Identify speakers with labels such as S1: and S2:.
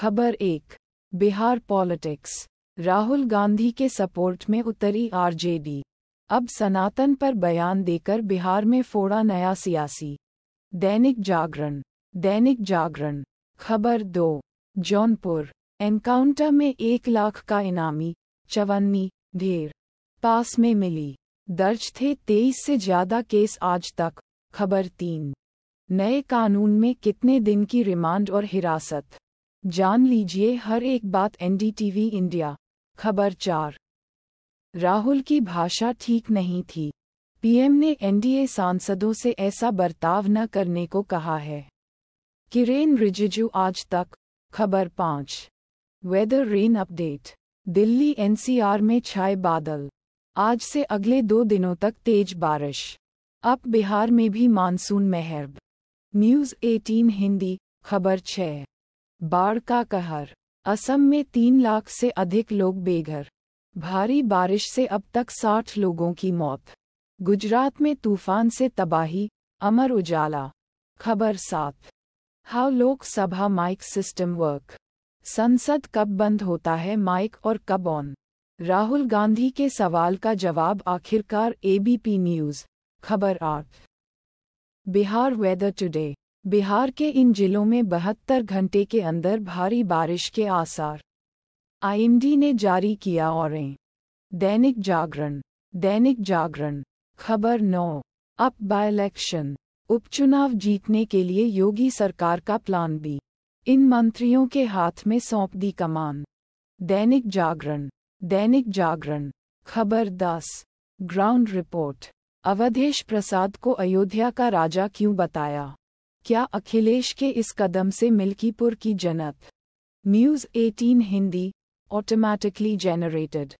S1: खबर एक बिहार पॉलिटिक्स राहुल गांधी के सपोर्ट में उतरी आरजेडी अब सनातन पर बयान देकर बिहार में फोड़ा नया सियासी दैनिक जागरण दैनिक जागरण खबर दो जौनपुर एनकाउंटर में एक लाख का इनामी चवन्नी ढेर पास में मिली दर्ज थे तेईस से ज्यादा केस आज तक खबर तीन नए कानून में कितने दिन की रिमांड और हिरासत जान लीजिए हर एक बात एनडीटीवी इंडिया खबर चार राहुल की भाषा ठीक नहीं थी पीएम ने एनडीए सांसदों से ऐसा बर्ताव न करने को कहा है किरेन रिजिजू आज तक खबर पाँच weather rain update Delhi NCR में छाए बादल आज से अगले दो दिनों तक तेज बारिश अब बिहार में भी मानसून महर्ब न्यूज़ 18 हिंदी खबर छः बाढ़ का कहर असम में तीन लाख से अधिक लोग बेघर भारी बारिश से अब तक साठ लोगों की मौत गुजरात में तूफान से तबाही अमर उजाला खबर सात how Lok Sabha mic system work संसद कब बंद होता है माइक और कब ऑन राहुल गांधी के सवाल का जवाब आखिरकार एबीपी न्यूज खबर आठ बिहार वेदर टुडे बिहार के इन जिलों में बहत्तर घंटे के अंदर भारी बारिश के आसार आईएमडी ने जारी किया औरें दैनिक जागरण दैनिक जागरण खबर नौ अप बाय इलेक्शन उपचुनाव जीतने के लिए योगी सरकार का प्लान बी इन मंत्रियों के हाथ में सौंप दी कमान दैनिक जागरण दैनिक जागरण खबर दस ग्राउंड रिपोर्ट अवधेश प्रसाद को अयोध्या का राजा क्यों बताया क्या अखिलेश के इस कदम से मिल्कीपुर की जनत न्यूज़ 18 हिंदी ऑटोमैटिकली जनरेटेड